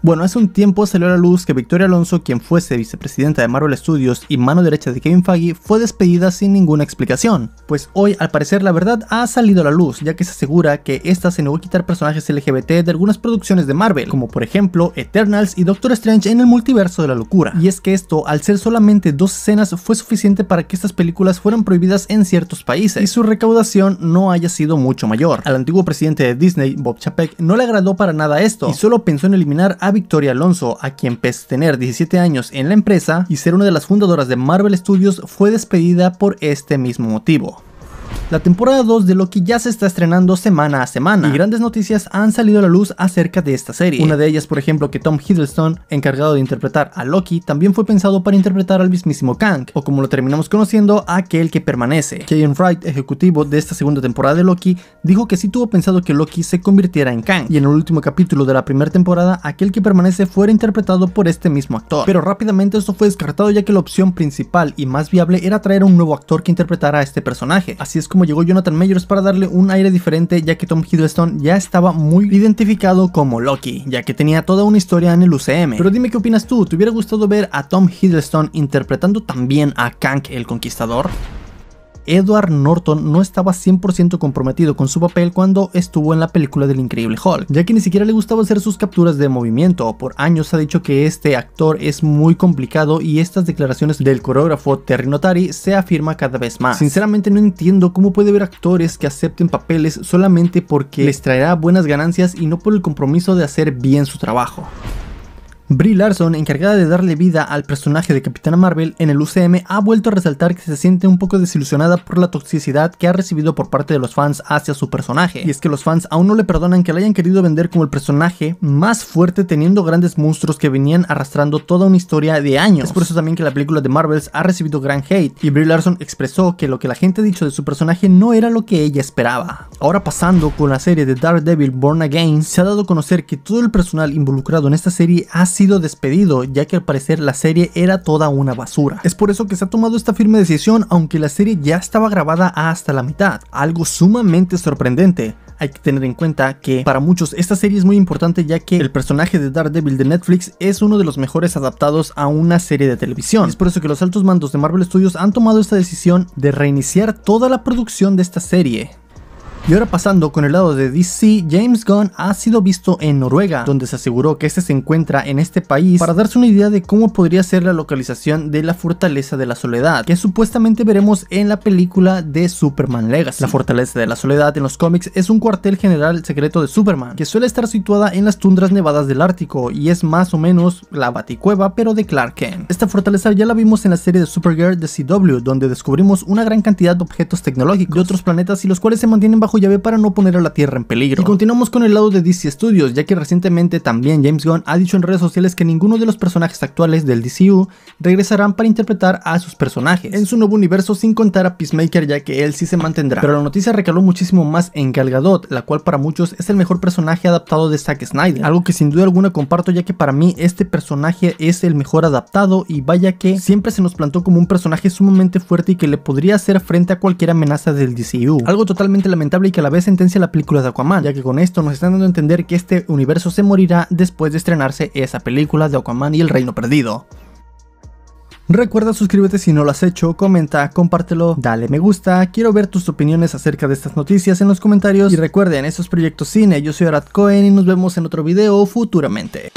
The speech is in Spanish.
Bueno, hace un tiempo salió a la luz que Victoria Alonso, quien fuese vicepresidenta de Marvel Studios y mano derecha de Kevin Feige, fue despedida sin ninguna explicación. Pues hoy, al parecer, la verdad ha salido a la luz, ya que se asegura que esta se negó a quitar personajes LGBT de algunas producciones de Marvel, como por ejemplo Eternals y Doctor Strange en el multiverso de la locura. Y es que esto, al ser solamente dos escenas, fue suficiente para que estas películas fueran prohibidas en ciertos países, y su recaudación no haya sido mucho mayor. Al antiguo presidente de Disney, Bob Chapek, no le agradó para nada esto, y solo pensó en eliminar a Victoria Alonso, a quien pese tener 17 años en la empresa y ser una de las fundadoras de Marvel Studios, fue despedida por este mismo motivo. La temporada 2 de Loki ya se está estrenando semana a semana y grandes noticias han salido a la luz acerca de esta serie. Una de ellas, por ejemplo, que Tom Hiddleston, encargado de interpretar a Loki, también fue pensado para interpretar al mismísimo Kang, o como lo terminamos conociendo, aquel que permanece. Kevin Wright, ejecutivo de esta segunda temporada de Loki, dijo que sí tuvo pensado que Loki se convirtiera en Kang, y en el último capítulo de la primera temporada, aquel que permanece fuera interpretado por este mismo actor. Pero rápidamente esto fue descartado ya que la opción principal y más viable era traer un nuevo actor que interpretara a este personaje. Así es como llegó Jonathan Majors para darle un aire diferente ya que Tom Hiddleston ya estaba muy identificado como Loki, ya que tenía toda una historia en el UCM. Pero dime qué opinas tú, ¿te hubiera gustado ver a Tom Hiddleston interpretando también a Kank el Conquistador? Edward Norton no estaba 100% comprometido con su papel cuando estuvo en la película del Increíble Hulk, ya que ni siquiera le gustaba hacer sus capturas de movimiento. Por años ha dicho que este actor es muy complicado y estas declaraciones del coreógrafo Terry Notary se afirma cada vez más. Sinceramente no entiendo cómo puede haber actores que acepten papeles solamente porque les traerá buenas ganancias y no por el compromiso de hacer bien su trabajo. Brie Larson, encargada de darle vida al personaje de Capitana Marvel en el UCM, ha vuelto a resaltar que se siente un poco desilusionada por la toxicidad que ha recibido por parte de los fans hacia su personaje. Y es que los fans aún no le perdonan que la hayan querido vender como el personaje más fuerte teniendo grandes monstruos que venían arrastrando toda una historia de años. Es por eso también que la película de Marvels ha recibido gran hate y Brie Larson expresó que lo que la gente ha dicho de su personaje no era lo que ella esperaba. Ahora pasando con la serie de Daredevil Born Again, se ha dado a conocer que todo el personal involucrado en esta serie ha sido sido despedido, ya que al parecer la serie era toda una basura. Es por eso que se ha tomado esta firme decisión, aunque la serie ya estaba grabada hasta la mitad, algo sumamente sorprendente. Hay que tener en cuenta que para muchos esta serie es muy importante ya que el personaje de Daredevil de Netflix es uno de los mejores adaptados a una serie de televisión. es por eso que los altos mandos de Marvel Studios han tomado esta decisión de reiniciar toda la producción de esta serie, y ahora pasando con el lado de DC, James Gunn ha sido visto en Noruega, donde se aseguró que este se encuentra en este país para darse una idea de cómo podría ser la localización de la Fortaleza de la Soledad, que supuestamente veremos en la película de Superman Legacy. La Fortaleza de la Soledad en los cómics es un cuartel general secreto de Superman, que suele estar situada en las tundras nevadas del Ártico y es más o menos la baticueva pero de Clark Kent. Esta fortaleza ya la vimos en la serie de Supergirl de CW, donde descubrimos una gran cantidad de objetos tecnológicos de otros planetas y los cuales se mantienen bajo llave para no poner a la Tierra en peligro. Y continuamos con el lado de DC Studios, ya que recientemente también James Gunn ha dicho en redes sociales que ninguno de los personajes actuales del DCU regresarán para interpretar a sus personajes en su nuevo universo sin contar a Peacemaker ya que él sí se mantendrá. Pero la noticia recaló muchísimo más en Gal la cual para muchos es el mejor personaje adaptado de Zack Snyder, algo que sin duda alguna comparto ya que para mí este personaje es el mejor adaptado y vaya que siempre se nos plantó como un personaje sumamente fuerte y que le podría hacer frente a cualquier amenaza del DCU. Algo totalmente lamentable y que a la vez sentencia la película de Aquaman, ya que con esto nos están dando a entender que este universo se morirá después de estrenarse esa película de Aquaman y el Reino Perdido. Recuerda suscríbete si no lo has hecho, comenta, compártelo, dale me gusta, quiero ver tus opiniones acerca de estas noticias en los comentarios y recuerden, estos proyectos cine, yo soy Arad Cohen y nos vemos en otro video futuramente.